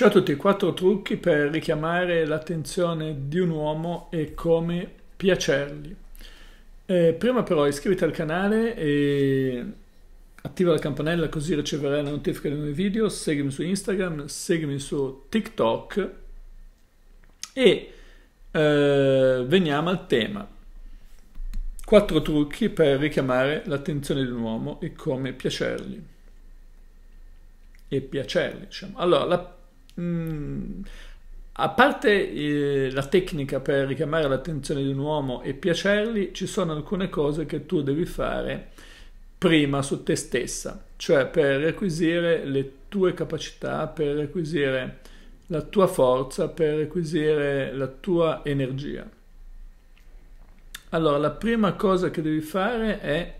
Ciao a tutti, 4 trucchi per richiamare l'attenzione di un uomo e come piacergli. Eh, prima però iscriviti al canale e attiva la campanella così riceverai la notifica dei nuovi video, seguimi su Instagram, seguimi su TikTok e eh, veniamo al tema. 4 trucchi per richiamare l'attenzione di un uomo e come piacergli. E piacergli, diciamo. Allora, la Mm. a parte eh, la tecnica per richiamare l'attenzione di un uomo e piacergli, ci sono alcune cose che tu devi fare prima su te stessa, cioè per acquisire le tue capacità, per acquisire la tua forza, per acquisire la tua energia. Allora, la prima cosa che devi fare è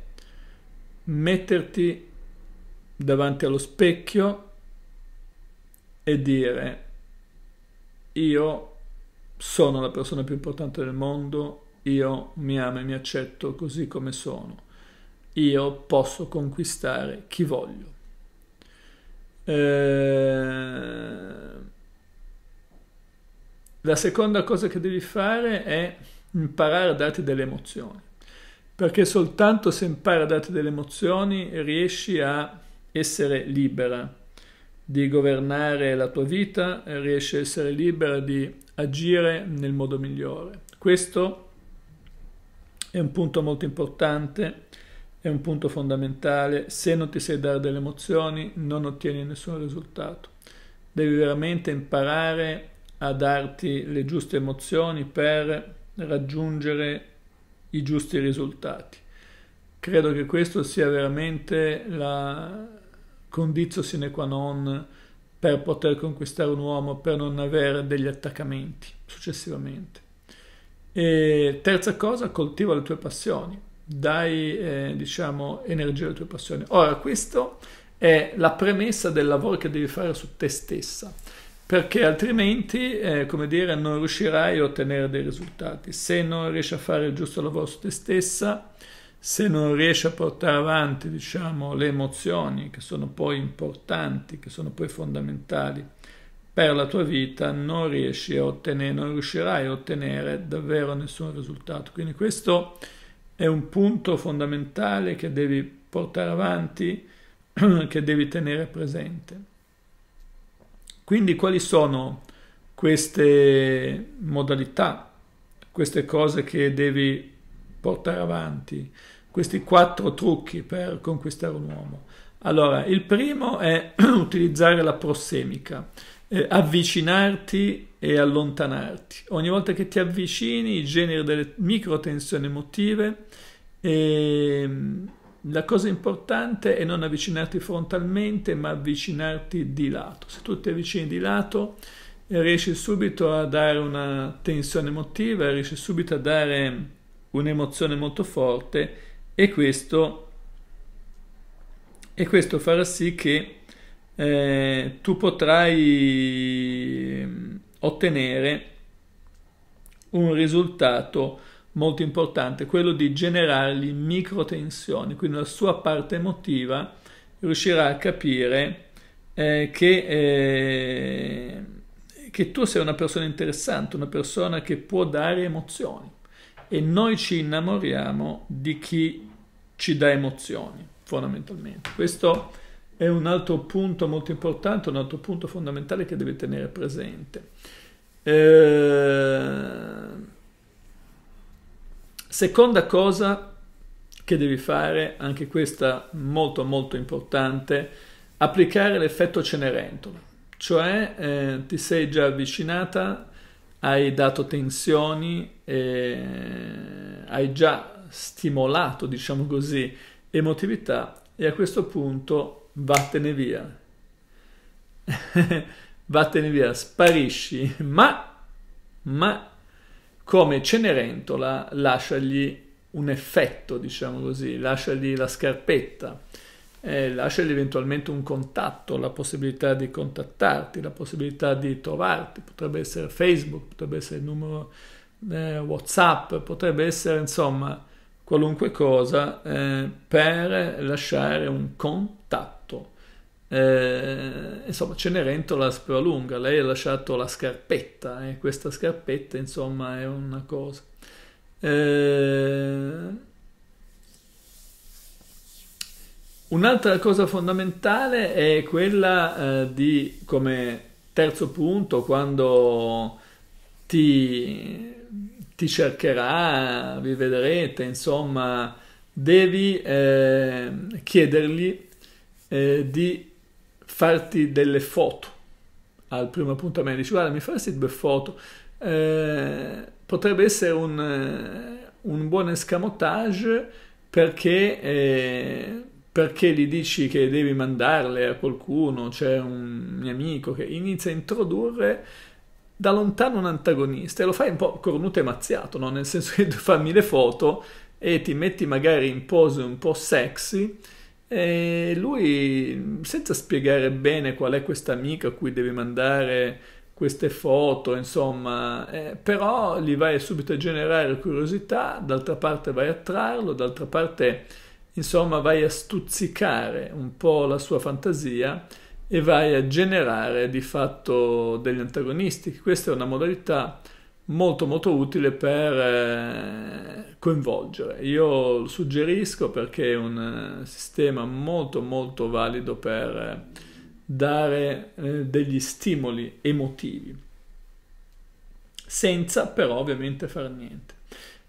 metterti davanti allo specchio e dire io sono la persona più importante del mondo, io mi amo e mi accetto così come sono, io posso conquistare chi voglio. Ehm, la seconda cosa che devi fare è imparare a darti delle emozioni, perché soltanto se impari a darti delle emozioni riesci a essere libera di governare la tua vita, eh, riesci a essere libera di agire nel modo migliore. Questo è un punto molto importante, è un punto fondamentale. Se non ti sai dare delle emozioni non ottieni nessun risultato. Devi veramente imparare a darti le giuste emozioni per raggiungere i giusti risultati. Credo che questo sia veramente la, condizio sine qua non per poter conquistare un uomo, per non avere degli attaccamenti successivamente. E terza cosa, coltiva le tue passioni, dai eh, diciamo energia alle tue passioni. Ora, questo è la premessa del lavoro che devi fare su te stessa, perché altrimenti, eh, come dire, non riuscirai a ottenere dei risultati. Se non riesci a fare il giusto lavoro su te stessa, se non riesce a portare avanti diciamo, le emozioni che sono poi importanti, che sono poi fondamentali per la tua vita, non riesci a ottenere, non riuscirai a ottenere davvero nessun risultato. Quindi questo è un punto fondamentale che devi portare avanti, che devi tenere presente. Quindi quali sono queste modalità, queste cose che devi portare avanti questi quattro trucchi per conquistare un uomo. Allora, il primo è utilizzare la prossemica, eh, avvicinarti e allontanarti. Ogni volta che ti avvicini generi delle microtensioni emotive e ehm, la cosa importante è non avvicinarti frontalmente ma avvicinarti di lato. Se tu ti avvicini di lato eh, riesci subito a dare una tensione emotiva, riesci subito a dare un'emozione molto forte e questo, e questo farà sì che eh, tu potrai mm, ottenere un risultato molto importante, quello di generargli microtensioni, quindi la sua parte emotiva riuscirà a capire eh, che, eh, che tu sei una persona interessante, una persona che può dare emozioni e noi ci innamoriamo di chi ci dà emozioni, fondamentalmente. Questo è un altro punto molto importante, un altro punto fondamentale che deve tenere presente. Eh, seconda cosa che devi fare, anche questa molto molto importante, applicare l'effetto Cenerentola, cioè eh, ti sei già avvicinata hai dato tensioni, hai già stimolato, diciamo così, emotività e a questo punto vattene via. vattene via, sparisci, ma, ma come Cenerentola lasciagli un effetto, diciamo così, lasciagli la scarpetta eh, lasciali eventualmente un contatto, la possibilità di contattarti, la possibilità di trovarti, potrebbe essere Facebook, potrebbe essere il numero eh, Whatsapp, potrebbe essere insomma qualunque cosa eh, per lasciare un contatto. Eh, insomma, Cenerentola lunga, lei ha lasciato la scarpetta e eh? questa scarpetta, insomma, è una cosa. Eh, Un'altra cosa fondamentale è quella eh, di, come terzo punto, quando ti, ti cercherà, vi vedrete, insomma, devi eh, chiedergli eh, di farti delle foto al primo appuntamento. Dici, guarda, mi faresti due foto? Eh, potrebbe essere un, un buon escamotage perché eh, perché gli dici che devi mandarle a qualcuno, c'è un mio amico che inizia a introdurre da lontano un antagonista e lo fai un po' cornuto e mazziato, no? nel senso che tu fammi le foto e ti metti magari in pose un po' sexy e lui, senza spiegare bene qual è questa amica a cui devi mandare queste foto, insomma, eh, però gli vai subito a generare curiosità, d'altra parte vai a trarlo, d'altra parte Insomma, vai a stuzzicare un po' la sua fantasia e vai a generare di fatto degli antagonisti. Questa è una modalità molto molto utile per eh, coinvolgere. Io lo suggerisco perché è un eh, sistema molto molto valido per eh, dare degli stimoli emotivi senza però ovviamente fare niente.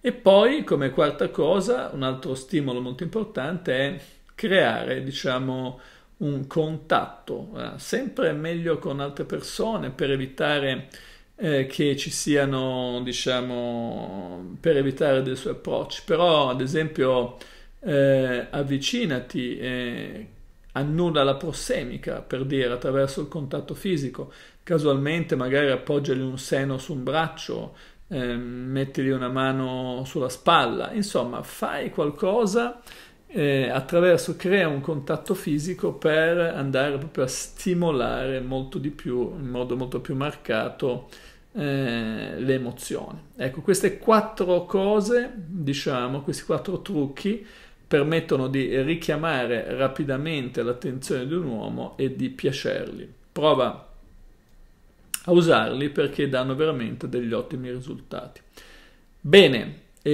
E poi, come quarta cosa, un altro stimolo molto importante è creare, diciamo, un contatto, eh, sempre meglio con altre persone per evitare eh, che ci siano, diciamo, per evitare dei suoi approcci. Però, ad esempio, eh, avvicinati, annulla la prossemica, per dire, attraverso il contatto fisico. Casualmente magari appoggiali un seno su un braccio, eh, mettergli una mano sulla spalla, insomma fai qualcosa eh, attraverso, crea un contatto fisico per andare proprio a stimolare molto di più, in modo molto più marcato, eh, le emozioni. Ecco, queste quattro cose, diciamo, questi quattro trucchi permettono di richiamare rapidamente l'attenzione di un uomo e di piacergli. Prova a usarli perché danno veramente degli ottimi risultati. Bene, e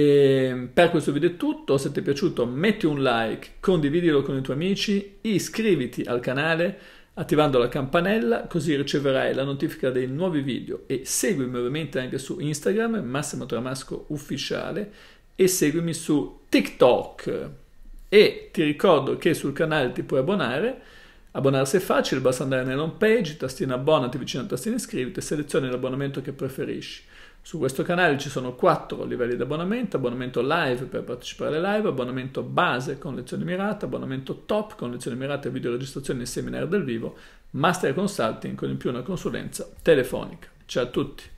ehm, per questo video è tutto, se ti è piaciuto metti un like, condividilo con i tuoi amici, iscriviti al canale attivando la campanella così riceverai la notifica dei nuovi video e seguimi ovviamente anche su Instagram, Massimo Tramasco Ufficiale e seguimi su TikTok e ti ricordo che sul canale ti puoi abbonare Abbonarsi è facile, basta andare nell'home page, tastina abbonati vicino alla tastina iscriviti e selezioni l'abbonamento che preferisci. Su questo canale ci sono quattro livelli di abbonamento, abbonamento live per partecipare alle live, abbonamento base con lezioni mirate, abbonamento top con lezioni mirate, videoregistrazioni e seminari dal vivo, master consulting con in più una consulenza telefonica. Ciao a tutti!